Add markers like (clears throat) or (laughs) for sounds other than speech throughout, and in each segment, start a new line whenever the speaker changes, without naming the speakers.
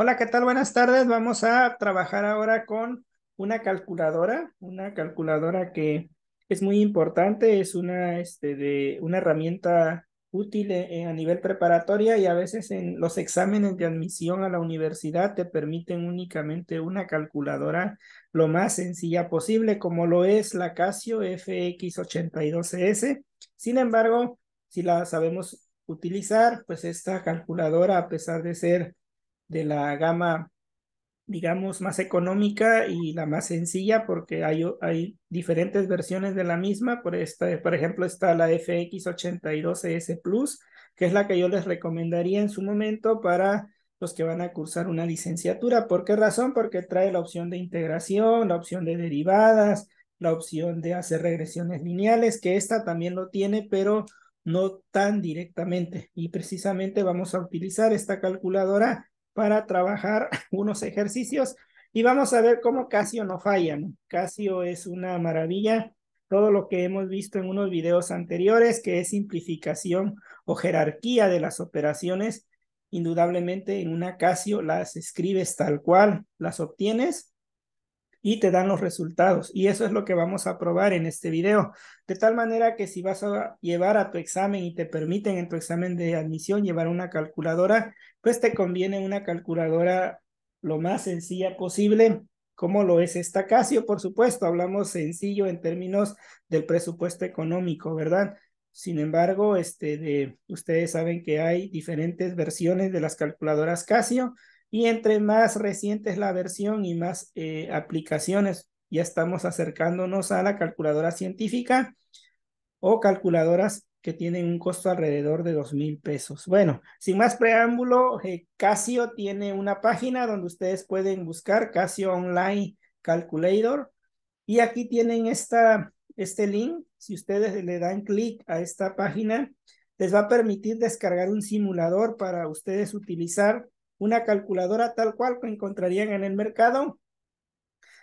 Hola, ¿qué tal? Buenas tardes. Vamos a trabajar ahora con una calculadora, una calculadora que es muy importante, es una, este, de, una herramienta útil eh, a nivel preparatoria y a veces en los exámenes de admisión a la universidad te permiten únicamente una calculadora lo más sencilla posible, como lo es la Casio FX82S. Sin embargo, si la sabemos utilizar, pues esta calculadora, a pesar de ser de la gama, digamos, más económica y la más sencilla, porque hay, diferentes versiones de la misma. Por, esta, por ejemplo, está la FX82S e Plus, que es la que yo les recomendaría en su momento para los que van a cursar una licenciatura. ¿Por qué razón? Porque trae la opción de integración, la opción de derivadas, la opción de hacer regresiones lineales, que esta también lo tiene, pero no tan directamente. Y precisamente vamos a utilizar esta calculadora para trabajar (laughs) unos ejercicios y vamos a ver cómo Casio no falla. Casio es una maravilla. Todo lo que hemos visto en unos videos anteriores, que es simplificación o jerarquía de las operaciones, indudablemente en una Casio las escribes tal cual, las obtienes y te dan los resultados. Y eso es lo que vamos a probar en este video. De tal manera que si vas a llevar a tu examen y te permiten en tu examen de admisión llevar una calculadora, pues te conviene una calculadora lo más sencilla posible, como lo es esta Casio, por supuesto. Hablamos sencillo en términos del presupuesto económico, ¿verdad? Sin embargo, este de, ustedes saben que hay diferentes versiones de las calculadoras Casio y entre más reciente es la versión y más eh, aplicaciones, ya estamos acercándonos a la calculadora científica o calculadoras que tienen un costo alrededor de dos mil pesos. Bueno, sin más preámbulo, eh, Casio tiene una página donde ustedes pueden buscar Casio Online Calculator y aquí tienen esta, este link. Si ustedes le dan clic a esta página, les va a permitir descargar un simulador para ustedes utilizar una calculadora tal cual que encontrarían en el mercado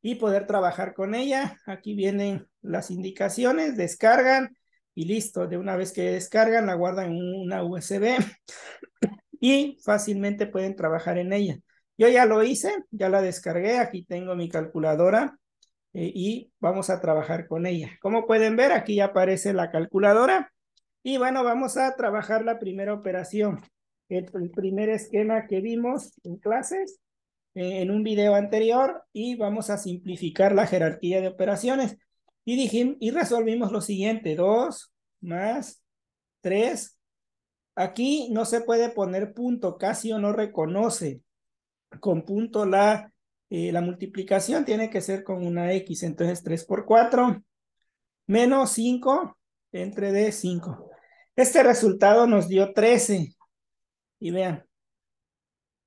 y poder trabajar con ella. Aquí vienen las indicaciones, descargan y listo. De una vez que descargan, la guardan en una USB (coughs) y fácilmente pueden trabajar en ella. Yo ya lo hice, ya la descargué, aquí tengo mi calculadora eh, y vamos a trabajar con ella. Como pueden ver, aquí ya aparece la calculadora y bueno, vamos a trabajar la primera operación el, primer esquema que vimos en clases, eh, en un video anterior, y vamos a simplificar la jerarquía de operaciones. Y, y resolvimos lo siguiente, 2 más 3. Aquí no se puede poner punto, casi o no reconoce con punto la, eh, la multiplicación, tiene que ser con una X, entonces 3 por 4 menos 5 entre D5. Este resultado nos dio 13. Y vean,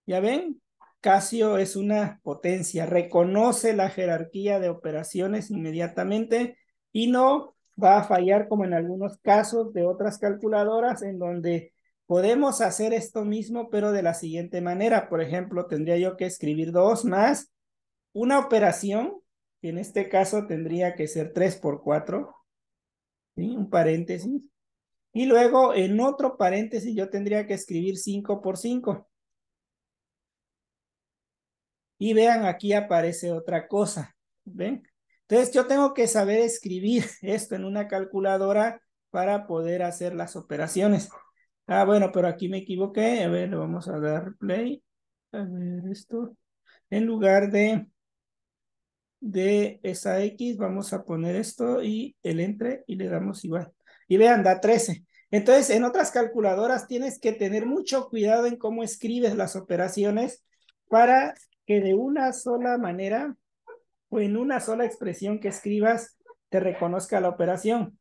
ya ven, Casio es una potencia, reconoce la jerarquía de operaciones inmediatamente y no va a fallar como en algunos casos de otras calculadoras en donde podemos hacer esto mismo pero de la siguiente manera. Por ejemplo, tendría yo que escribir 2 más una operación, que en este caso tendría que ser 3 por 4, un paréntesis, y luego en otro paréntesis yo tendría que escribir 5 por 5. Y vean, aquí aparece otra cosa. ¿Ven? Entonces yo tengo que saber escribir (laughs) esto en una calculadora para poder hacer las operaciones. Ah, bueno, pero aquí me equivoqué. A ver, le vamos a dar play. A ver, esto. En lugar de, de esa X, vamos a poner esto y el entre y le damos igual y vean, da 13. Entonces, en otras calculadoras tienes que tener mucho cuidado en cómo escribes las operaciones para que de una sola manera o en una sola expresión que escribas te reconozca la operación.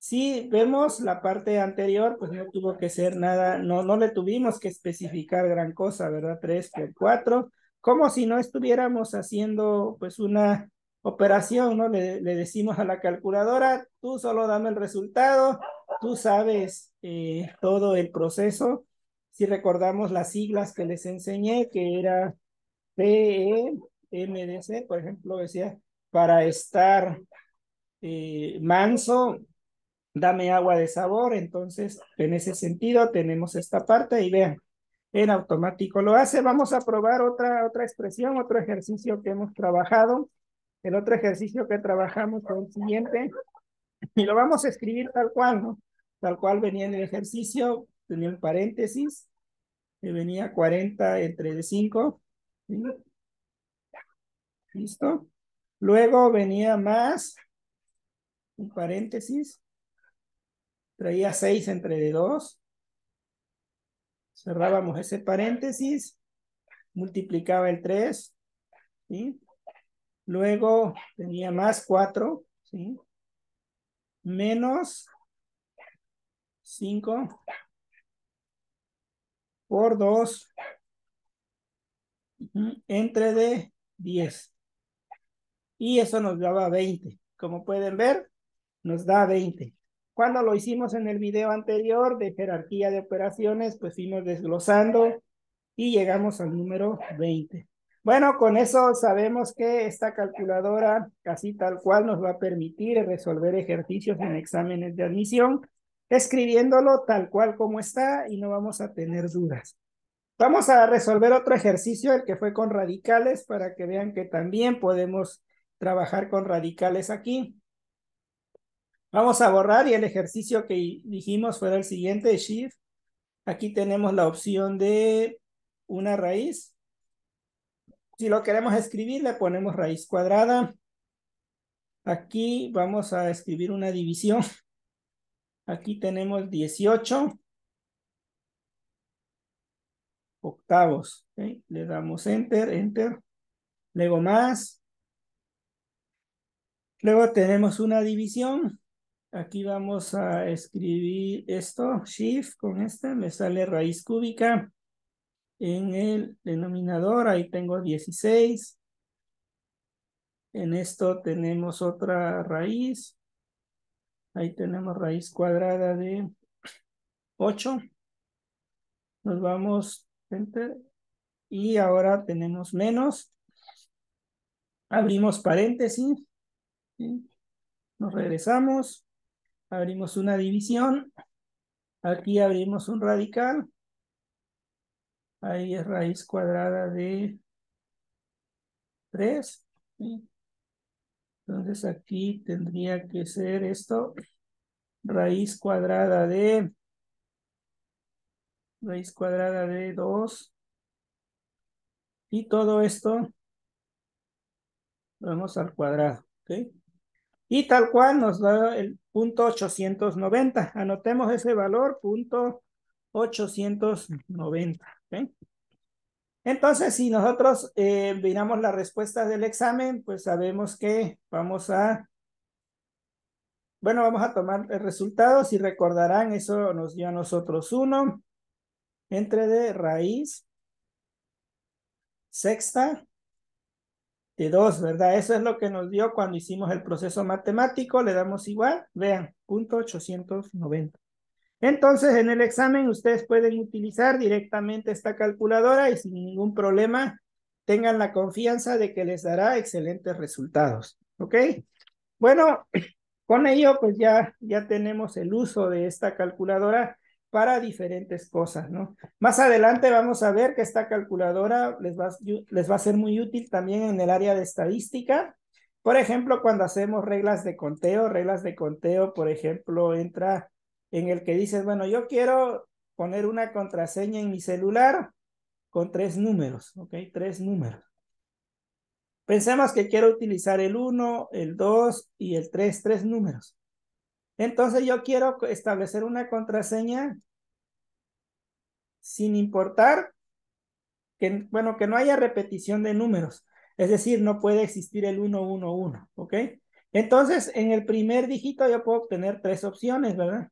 Si vemos la parte anterior, pues no tuvo que ser nada, no, no le tuvimos que especificar gran cosa, ¿verdad? 3 por 4, como si no estuviéramos haciendo pues una operación, ¿no? Le, decimos a la calculadora, tú solo dame el resultado, tú sabes eh, todo el proceso. Si recordamos las siglas que les enseñé, que era P-E-M-D-C, por ejemplo, decía, para estar eh, manso, dame agua de sabor. Entonces, en ese sentido, tenemos esta parte y vean, en automático lo hace. Vamos a probar otra, otra expresión, otro ejercicio que hemos trabajado el otro ejercicio que trabajamos fue el siguiente, y lo vamos a escribir tal cual, ¿no? Tal cual venía en el ejercicio, tenía un paréntesis, que venía 40 entre 5, ¿sí? ¿listo? Luego venía más, un paréntesis, traía 6 entre 2, cerrábamos ese paréntesis, multiplicaba el 3, ¿sí? Luego tenía más 4, Menos 5 por 2 entre de 10. Y eso nos daba 20. Como pueden ver, nos da 20. Cuando lo hicimos en el video anterior de jerarquía de operaciones, pues fuimos desglosando y llegamos al número 20. Bueno, con eso sabemos que esta calculadora casi tal cual nos va a permitir resolver ejercicios en exámenes de admisión, escribiéndolo tal cual como está y no vamos a tener dudas. Vamos a resolver otro ejercicio, el que fue con radicales, para que vean que también podemos trabajar con radicales aquí. Vamos a borrar y el ejercicio que dijimos fue el siguiente, Shift. Aquí tenemos la opción de una raíz si lo queremos escribir, le ponemos raíz cuadrada. Aquí vamos a escribir una división. Aquí tenemos 18 octavos. Le damos enter, enter. Luego más. Luego tenemos una división. Aquí vamos a escribir esto, shift con esta, me sale raíz cúbica. En el denominador ahí tengo 16. En esto tenemos otra raíz. Ahí tenemos raíz cuadrada de 8. Nos vamos, enter. Y ahora tenemos menos. Abrimos paréntesis. Nos regresamos. Abrimos una división. Aquí abrimos un radical. Ahí es raíz cuadrada de 3. Entonces aquí tendría que ser esto. Raíz cuadrada de... Raíz cuadrada de 2. Y todo esto vamos al cuadrado. Y tal cual nos da el punto 890. Anotemos ese valor, punto 890. Entonces, si nosotros eh, miramos la respuesta del examen, pues sabemos que vamos a, bueno, vamos a tomar el resultado. Si recordarán, eso nos dio a nosotros 1 entre de raíz sexta de 2, ¿verdad? Eso es lo que nos dio cuando hicimos el proceso matemático. Le damos igual, vean, punto 890. Entonces, en el examen ustedes pueden utilizar directamente esta calculadora y sin ningún problema tengan la confianza de que les dará excelentes resultados. ¿Ok? Bueno, (clears throat) con ello pues ya, ya tenemos el uso de esta calculadora para diferentes cosas, ¿no? Más adelante vamos a ver que esta calculadora les va, les va a ser muy útil también en el área de estadística. Por ejemplo, cuando hacemos reglas de conteo, reglas de conteo, por ejemplo, entra en el que dices, bueno, yo quiero poner una contraseña en mi celular con tres números, ¿ok? Tres números. Pensemos que quiero utilizar el 1, el 2 y el 3, tres números. Entonces yo quiero establecer una contraseña sin importar que, bueno, que no haya repetición de números. Es decir, no puede existir el uno ¿ok? Entonces, en el primer dígito yo puedo obtener tres opciones, ¿verdad?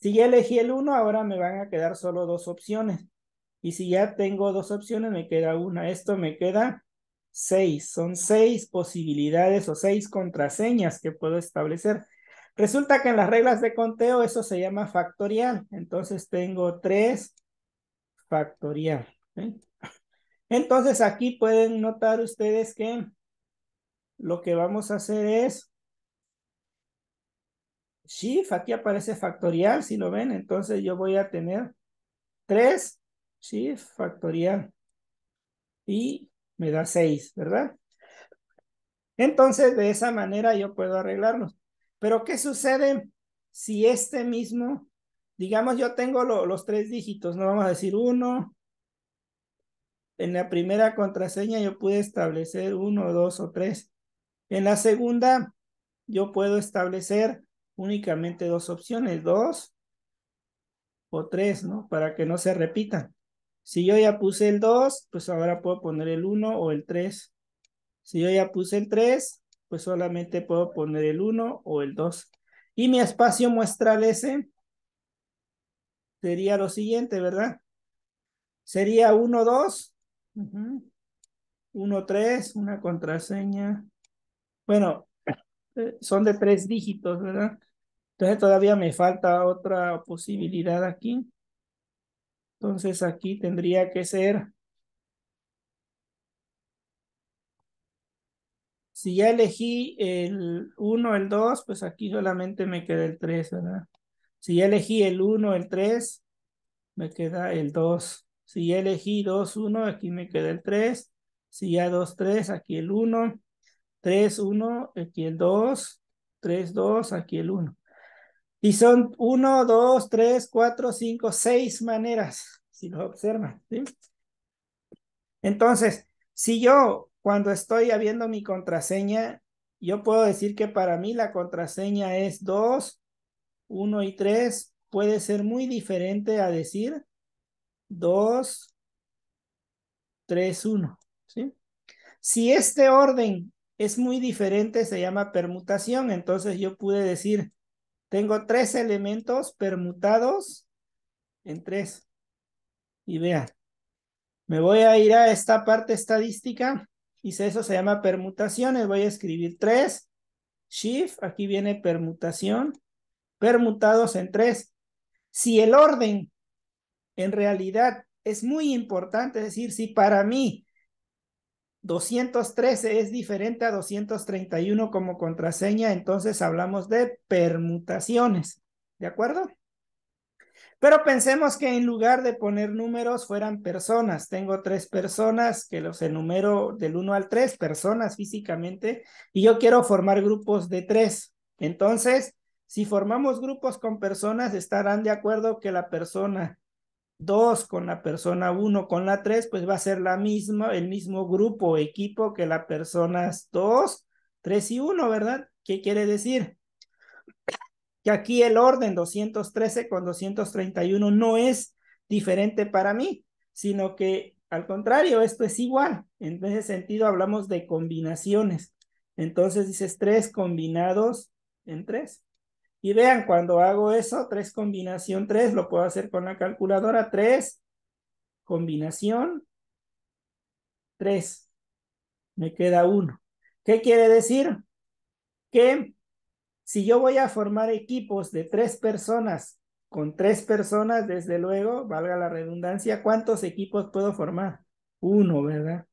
Si ya elegí el 1, ahora me van a quedar solo dos opciones. Y si ya tengo dos opciones, me queda una. Esto me queda seis. Son seis posibilidades o seis contraseñas que puedo establecer. Resulta que en las reglas de conteo eso se llama factorial. Entonces tengo tres factorial. Entonces aquí pueden notar ustedes que lo que vamos a hacer es shift, aquí aparece factorial, si lo ven, entonces yo voy a tener 3 shift factorial y me da 6, ¿verdad? Entonces, de esa manera yo puedo arreglarlos. Pero, ¿qué sucede si este mismo, digamos, yo tengo los tres dígitos, no vamos a decir uno en la primera contraseña yo pude establecer uno, dos o tres. En la segunda yo puedo establecer únicamente dos opciones, dos o tres, ¿no? Para que no se repitan. Si yo ya puse el dos, pues ahora puedo poner el uno o el tres. Si yo ya puse el tres, pues solamente puedo poner el uno o el dos. Y mi espacio muestral ese sería lo siguiente, ¿verdad? Sería uno, dos. Uno, tres, una contraseña. Bueno, eh, son de tres dígitos, ¿verdad? Entonces todavía me falta otra posibilidad aquí. Entonces aquí tendría que ser. Si ya elegí el 1, el 2, pues aquí solamente me queda el 3, ¿verdad? Si ya elegí el 1, el 3, me queda el 2. Si ya elegí 2, 1, aquí me queda el 3. Si ya 2, 3, aquí el 1. 3, 1, aquí el 2. 3, 2, aquí el 1. Y son 1, 2, 3, 4, 5, 6 maneras, si lo observan. ¿sí? Entonces, si yo cuando estoy abriendo mi contraseña, yo puedo decir que para mí la contraseña es 2, 1 y 3, puede ser muy diferente a decir 2, 3, 1. ¿sí? Si este orden es muy diferente, se llama permutación. Entonces yo pude decir tengo tres elementos permutados en tres. Y vean, me voy a ir a esta parte estadística y eso se llama permutaciones. Voy a escribir tres. Shift, aquí viene permutación, permutados en tres. Si el orden en realidad es muy importante, es decir, si para mí 213 es diferente a 231 como contraseña, entonces hablamos de permutaciones, ¿de acuerdo? Pero pensemos que en lugar de poner números fueran personas. Tengo tres personas que los enumero del 1 al 3, personas físicamente, y yo quiero formar grupos de tres. Entonces, si formamos grupos con personas, estarán de acuerdo que la persona 2 con la persona 1 con la 3, pues va a ser la misma, el mismo grupo o equipo que las personas 2, 3 y 1, ¿verdad? ¿Qué quiere decir? Que aquí el orden 213 con 231 no es diferente para mí, sino que al contrario, esto es igual. En ese sentido hablamos de combinaciones. Entonces dices 3 combinados en 3. Y vean, cuando hago eso, 3 combinación 3, lo puedo hacer con la calculadora. 3 combinación 3. Me queda 1. ¿Qué quiere decir? Que si yo voy a formar equipos de 3 personas, con 3 personas, desde luego, valga la redundancia, ¿cuántos equipos puedo formar? 1, ¿verdad?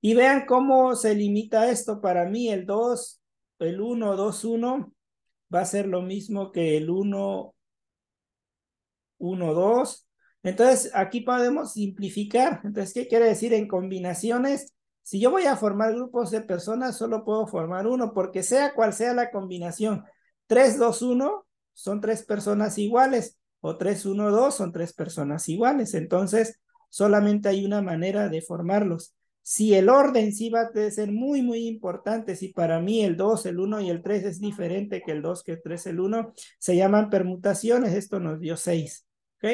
Y vean cómo se limita esto. Para mí el 2, el 1, 2, 1 va a ser lo mismo que el 1, 1, 2. Entonces, aquí podemos simplificar. Entonces, ¿qué quiere decir en combinaciones? Si yo voy a formar grupos de personas, solo puedo formar uno, porque sea cual sea la combinación, 3, 2, 1 son tres personas iguales, o 3, 1, 2 son tres personas iguales. Entonces, solamente hay una manera de formarlos si el orden sí va a ser muy, muy importante, si para mí el 2, el 1 y el 3 es diferente que el 2, que el 3, el 1, se llaman permutaciones, esto nos dio 6, ¿ok?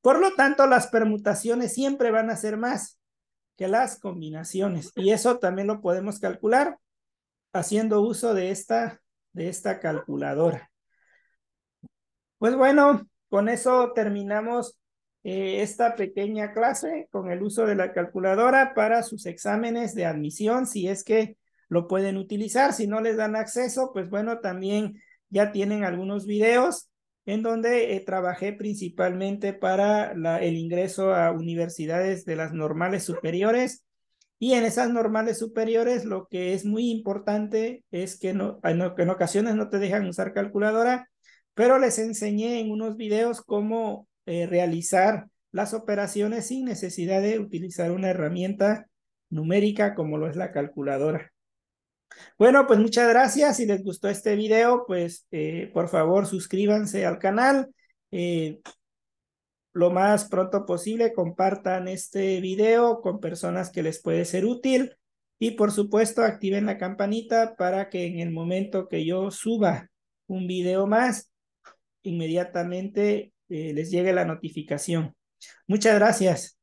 Por lo tanto, las permutaciones siempre van a ser más que las combinaciones y eso también lo podemos calcular haciendo uso de esta, de esta calculadora. Pues bueno, con eso terminamos eh, esta pequeña clase con el uso de la calculadora para sus exámenes de admisión, si es que lo pueden utilizar. Si no les dan acceso, pues bueno, también ya tienen algunos videos en donde eh, trabajé principalmente para el ingreso a universidades de las normales superiores. Y en esas normales superiores lo que es muy importante es que no, en, en ocasiones no te dejan usar calculadora, pero les enseñé en unos videos cómo eh, realizar las operaciones sin necesidad de utilizar una herramienta numérica como lo es la calculadora. Bueno, pues muchas gracias. Si les gustó este video, pues eh, por favor suscríbanse al canal. Eh, lo más pronto posible compartan este video con personas que les puede ser útil. Y por supuesto, activen la campanita para que en el momento que yo suba un video más, inmediatamente eh, les llegue la notificación. Muchas gracias.